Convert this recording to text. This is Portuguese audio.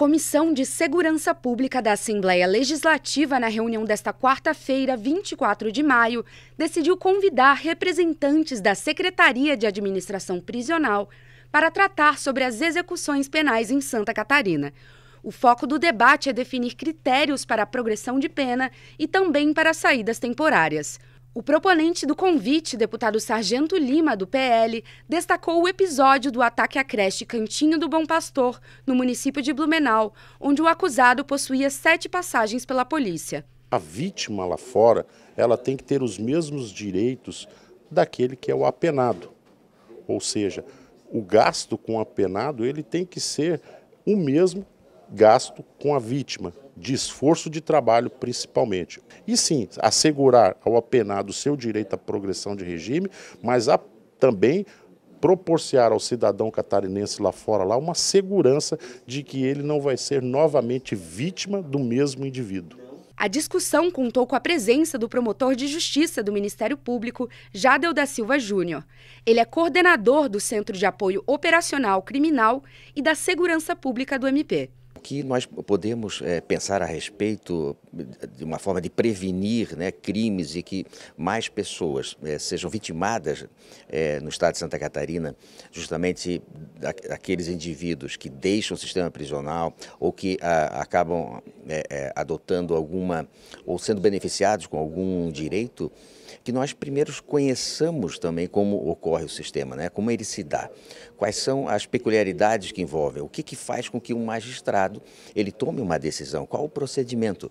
Comissão de Segurança Pública da Assembleia Legislativa, na reunião desta quarta-feira, 24 de maio, decidiu convidar representantes da Secretaria de Administração Prisional para tratar sobre as execuções penais em Santa Catarina. O foco do debate é definir critérios para a progressão de pena e também para saídas temporárias. O proponente do convite, deputado Sargento Lima, do PL, destacou o episódio do ataque à creche Cantinho do Bom Pastor, no município de Blumenau, onde o acusado possuía sete passagens pela polícia. A vítima lá fora, ela tem que ter os mesmos direitos daquele que é o apenado. Ou seja, o gasto com o apenado, ele tem que ser o mesmo gasto com a vítima, de esforço de trabalho principalmente. E sim, assegurar ao apenado seu direito à progressão de regime, mas a, também proporcionar ao cidadão catarinense lá fora lá uma segurança de que ele não vai ser novamente vítima do mesmo indivíduo. A discussão contou com a presença do promotor de justiça do Ministério Público, Jadel da Silva Júnior. Ele é coordenador do Centro de Apoio Operacional Criminal e da Segurança Pública do MP que nós podemos é, pensar a respeito de uma forma de prevenir né, crimes e que mais pessoas é, sejam vitimadas é, no estado de Santa Catarina, justamente da, daqueles indivíduos que deixam o sistema prisional ou que a, ah, acabam é, adotando alguma ou sendo beneficiados com algum direito, que nós primeiros conheçamos também como ocorre o sistema, né, como ele se dá, quais são as peculiaridades que envolvem, o que, que faz com que um magistrado ele tome uma decisão, qual o procedimento.